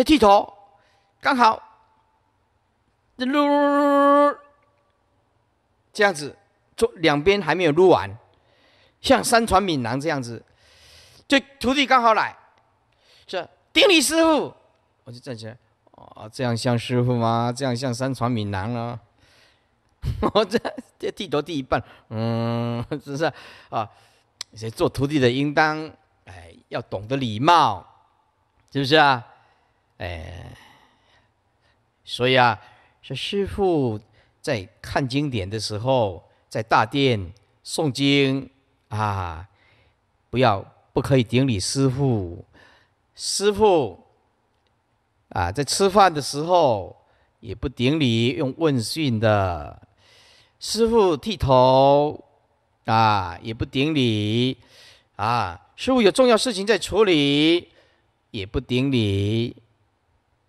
在剃头，刚好，撸，这样子，做两边还没有撸完，像山川闽南这样子，这徒弟刚好来，这丁力师傅，我就站起来，哦，这样像师傅吗？这样像山川闽南了，我这这剃头剃一半，嗯，是不是啊？所以做徒弟的应当，哎，要懂得礼貌，是不是啊？哎，所以啊，是师傅在看经典的时候，在大殿诵经啊，不要不可以顶礼师傅。师傅啊，在吃饭的时候也不顶礼，用问讯的。师傅剃头啊，也不顶礼。啊，师傅有重要事情在处理，也不顶礼。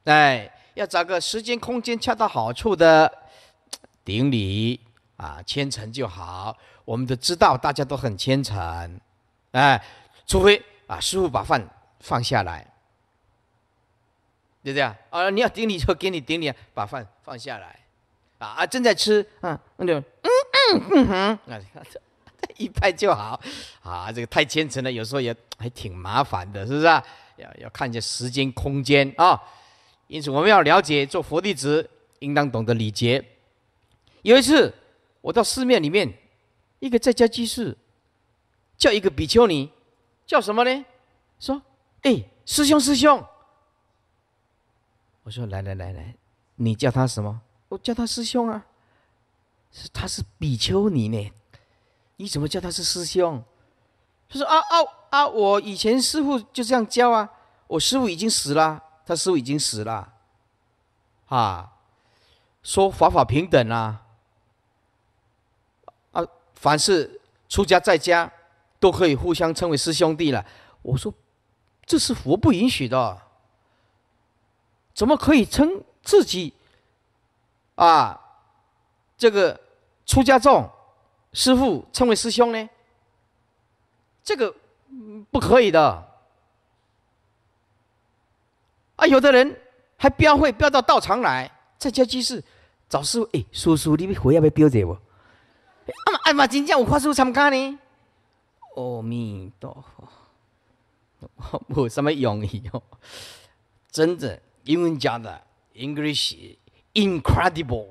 哎，要找个时间空间恰到好处的 顶礼啊，虔诚就好。我们都知道，大家都很虔诚。哎，除非啊，师傅把饭放下来，就这样啊。你要顶礼就给你顶礼，把饭放下来啊啊，正在吃啊，那就嗯嗯嗯哼，一拜就好。啊，这个太虔诚了，有时候也还挺麻烦的，是不是？啊？要要看一下时间空间啊。因此，我们要了解做佛弟子应当懂得礼节。有一次，我到寺庙里面，一个在家居士叫一个比丘尼，叫什么呢？说：“哎，师兄，师兄。”我说：“来来来来，你叫他什么？我叫他师兄啊，是他是比丘尼呢，你怎么叫他是师兄？”他说：“啊啊啊，我以前师傅就这样教啊，我师傅已经死了。”他师傅已经死了，啊，说法法平等啊，啊，凡是出家在家都可以互相称为师兄弟了。我说，这是佛不允许的，怎么可以称自己啊这个出家众师傅称为师兄呢？这个不可以的。啊，有的人还标会标到道场来，在家居士找师傅，哎，叔叔，你佛要不要标着我？阿妈阿妈，今天有法师参加呢。阿弥陀佛，没什么用意哦。真的，英文讲的 English incredible，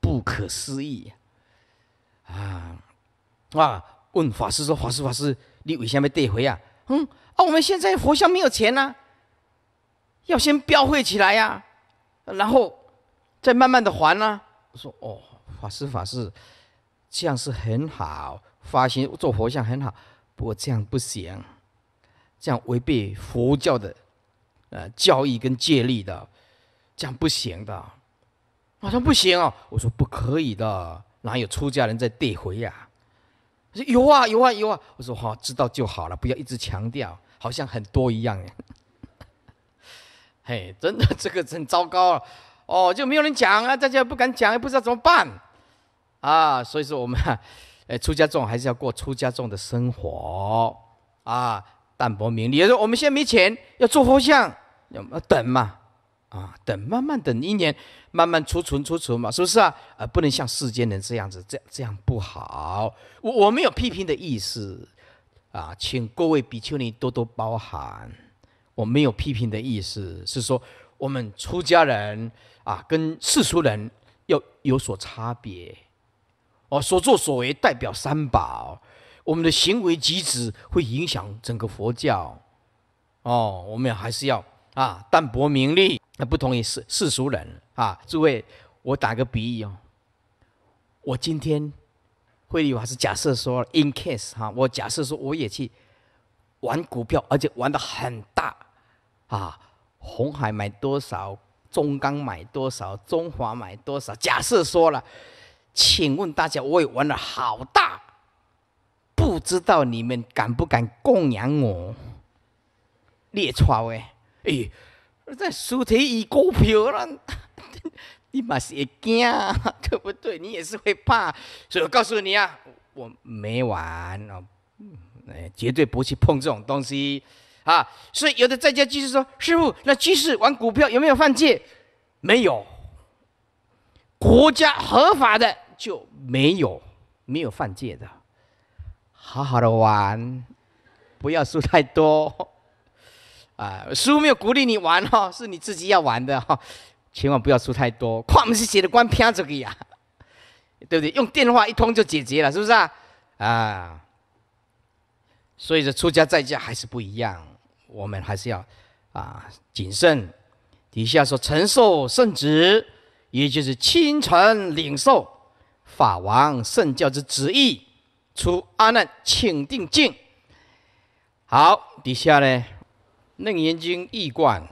不可思议啊！哇，问法师说法师法师，你为什么得回啊？嗯，啊，我们现在佛像没有钱呐。要先标会起来呀，然后，再慢慢的还呢。我说哦，法师法师，这样是很好，发心做佛像很好，不过这样不行，这样违背佛教的，呃教义跟戒律的，这样不行的，好像不行哦。我说不可以的，哪有出家人在地回呀？他说有啊有啊有啊。我说好，知道就好了，不要一直强调，好像很多一样。嘿，真的 这个真糟糕啊！哦，就没有人讲啊，大家不敢讲，也不知道怎么办，啊，所以说我们，哎，出家众还是要过出家众的生活啊，淡泊名利。我们现在没钱，要做佛像，要等嘛，啊，等，慢慢等一年，慢慢储存，储存嘛，是不是啊？啊，不能像世间人这样子，这样这样不好。我我没有批评的意思啊，请各位比丘尼多多包涵。我没有批评的意思，是说我们出家人啊，跟世俗人要有所差别哦，所作所为代表三宝，我们的行为举止会影响整个佛教哦，我们还是要啊淡泊名利，那不同于世世俗人啊。诸位，我打个比喻哦，我今天会还是假设说，in case 哈，我假设说我也去。玩股票，而且玩的很大，啊，红海买多少，中钢买多少，中华买多少。假设说了，请问大家，我也玩的好大，不知道你们敢不敢供养我？列也吵诶，哎，我在苏铁已股票，了，你嘛是也惊，对不对？你也是会怕，所以我告诉你啊，我没玩哦。哎，绝对不去碰这种东西，啊！所以有的在家居士说：“师傅，那居士玩股票有没有犯戒？”“没有，国家合法的就没有，没有犯戒的，好好的玩，不要输太多。”啊，师傅没有鼓励你玩哈，是你自己要玩的哈，千万不要输太多。矿是写的官飘这个呀，对不对？用电话一通就解决了，是不是啊？啊！所以说出家在家还是不一样，我们还是要啊谨慎。底下说承受圣旨，也就是亲传领受法王圣教之旨意，出阿难请定静。好，底下呢，《楞严经》译贯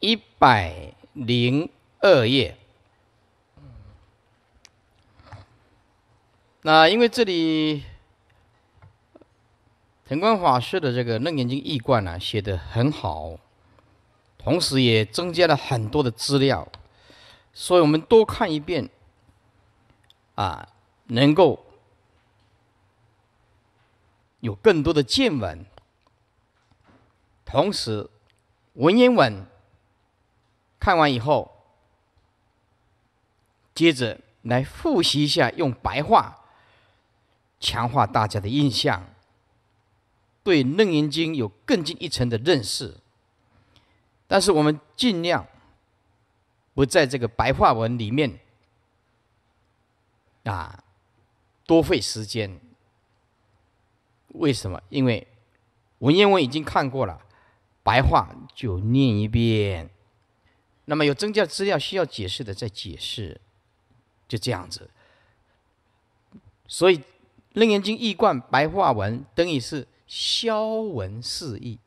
一百零二页。那因为这里。陈光法师的这个《楞严经义贯》呢，写的很好，同时也增加了很多的资料，所以我们多看一遍，啊，能够有更多的见闻。同时，文言文看完以后，接着来复习一下，用白话强化大家的印象。对《楞严经》有更进一层的认识，但是我们尽量不在这个白话文里面啊多费时间。为什么？因为文言文已经看过了，白话就念一遍。那么有增加资料需要解释的，再解释，就这样子。所以《楞严经》一贯白话文等于是。消文释义，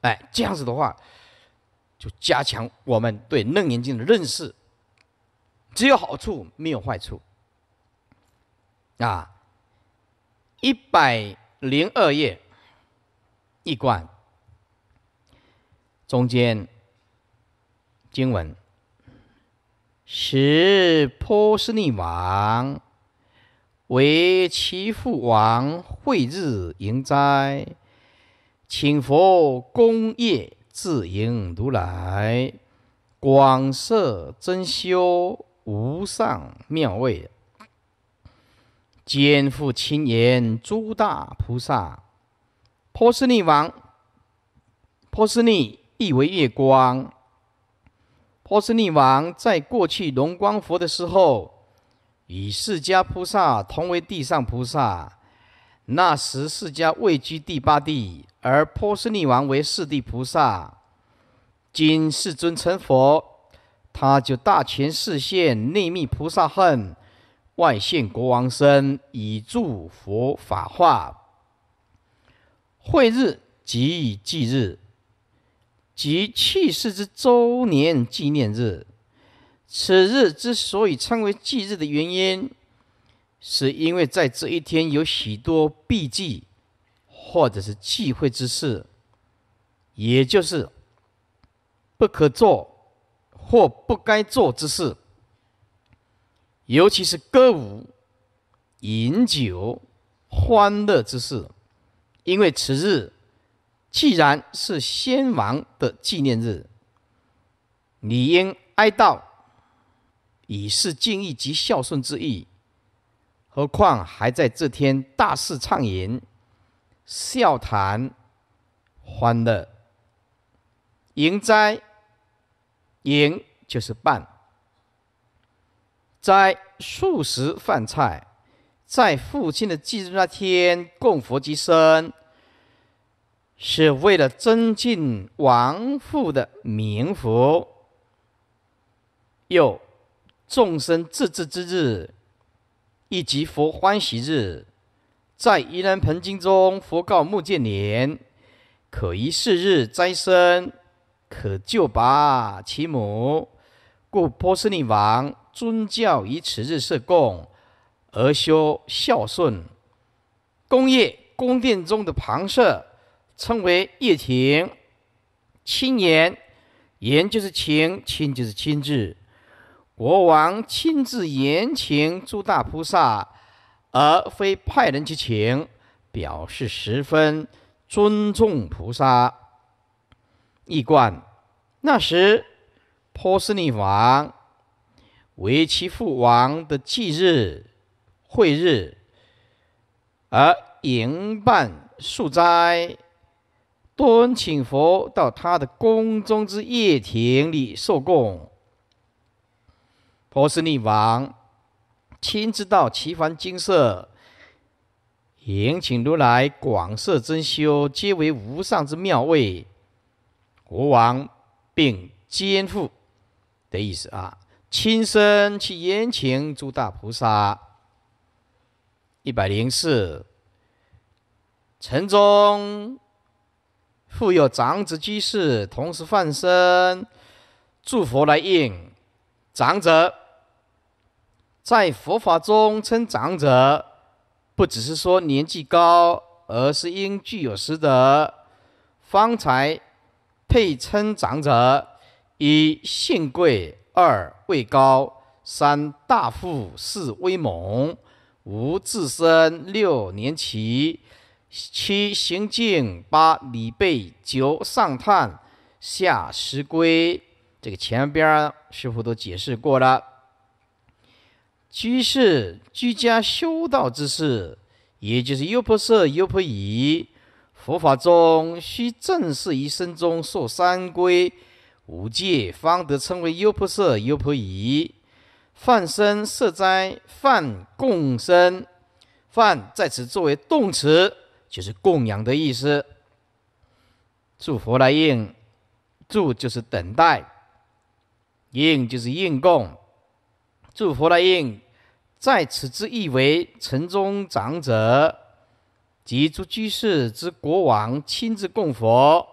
哎，这样子的话，就加强我们对楞严经的认识。只有好处，没有坏处。啊，一百零二页，一冠，中间经文，十波斯匿王。为其父王惠日迎灾，请佛功业自迎如来，广设珍馐无上妙味，肩负亲言诸大菩萨。波斯匿王，波斯匿意为月光。波斯匿王在过去龙光佛的时候。与释迦菩萨同为地上菩萨，那时释迦位居第八地，而波斯匿王为四地菩萨。今世尊成佛，他就大权示现内密菩萨恨，外现国王身，以助佛法化。会日即以祭日，即去世之周年纪念日。此日之所以称为忌日的原因，是因为在这一天有许多避忌或者是忌讳之事，也就是不可做或不该做之事，尤其是歌舞、饮酒、欢乐之事。因为此日既然是先王的纪念日，理应哀悼。以示敬意及孝顺之意，何况还在这天大肆畅饮、笑谈、欢乐、迎斋、迎就是办斋素食饭菜，在父亲的忌日那天供佛及身，是为了增进亡父的名福，又。众生自知之日，亦及佛欢喜日，在《宜兰盆经》中，佛告目建年，可于是日斋生，可救拔其母。”故波斯匿王尊教于此日设供，而修孝顺。宫业宫殿中的旁舍称为“夜庭”。清言言”就是“情，亲”就是“亲”字。国王亲自言请诸大菩萨，而非派人去请，表示十分尊重菩萨。一贯那时，波斯匿王为其父王的忌日、会日而迎办素斋，多恩请佛到他的宫中之夜庭里受供。婆斯匿王亲自道其凡金色，迎请如来广设珍修，皆为无上之妙味。国王并肩负的意思啊，亲身去宴请诸大菩萨。一百零四城中复有长子居士，同时犯身，祝佛来应。长者，在佛法中称长者，不只是说年纪高，而是应具有十德，方才配称长者。一性贵，二位高，三大富，四威猛，五自身，六年起，七行净，八礼备，九上叹，下十归。这个前边师傅都解释过了。居士居家修道之事，也就是优婆塞、优婆夷，佛法中需正视一生中受三归，五戒，方得称为优婆塞、优婆夷。犯身色灾，犯共生，犯在此作为动词，就是供养的意思。祝佛来应，祝就是等待。应就是应供，祝佛来应，在此之意为城中长者及诸居士之国王亲自供佛，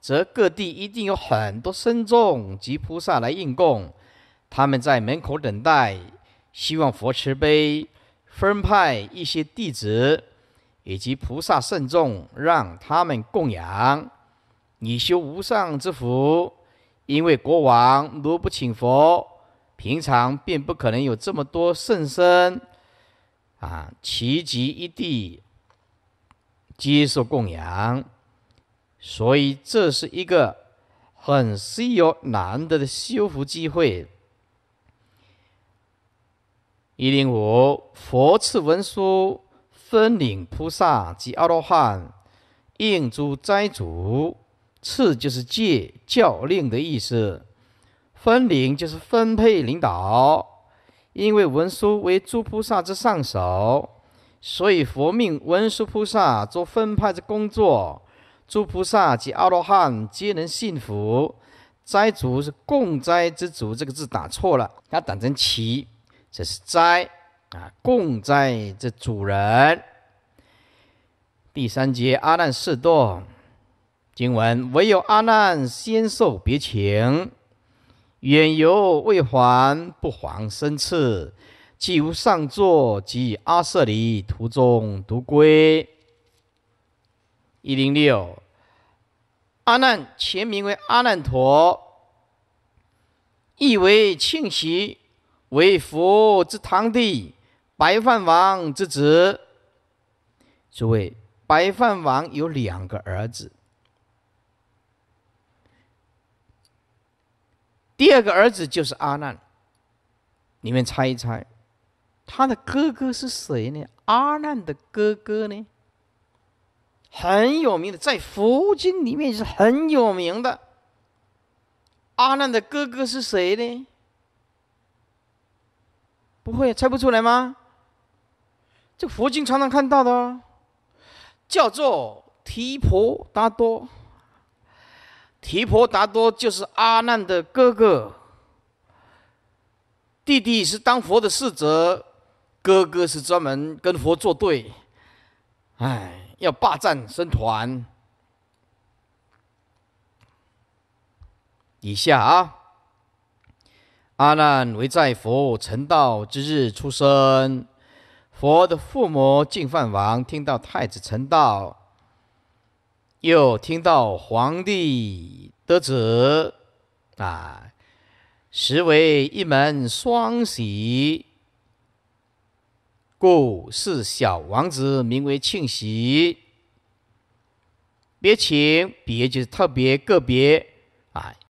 则各地一定有很多僧众及菩萨来应供，他们在门口等待，希望佛慈悲分派一些弟子以及菩萨圣众，让他们供养，以修无上之福。因为国王如不请佛，平常便不可能有这么多圣僧，啊齐聚一地接受供养，所以这是一个很稀有难得的修福机会。一零五佛赐文书分领菩萨及阿罗汉应诸斋主。次就是戒教令的意思，分领就是分配领导。因为文殊为诸菩萨之上首，所以佛命文殊菩萨做分派之工作，诸菩萨及阿罗汉皆能信服。斋主是共斋之主，这个字打错了，它打成齐，这是斋啊，共斋之主人。第三节阿难四动。今闻唯有阿难先受别情，远游未还，不遑生次，无上座及阿舍离途中独归。一零六，阿难前名为阿难陀，亦为庆喜为佛之堂弟，白饭王之子。诸位，白饭王有两个儿子。第二个儿子就是阿难。你们猜一猜，他的哥哥是谁呢？阿难的哥哥呢？很有名的，在佛经里面是很有名的。阿难的哥哥是谁呢？不会猜不出来吗？这佛经常常看到的哦，叫做提婆达多。提婆达多就是阿难的哥哥，弟弟是当佛的侍者，哥哥是专门跟佛作对，哎，要霸占僧团。以下啊，阿难为在佛成道之日出生，佛的父母净饭王听到太子成道。又听到皇帝得旨，啊，实为一门双喜，故是小王子名为庆喜，别情别就是特别个别。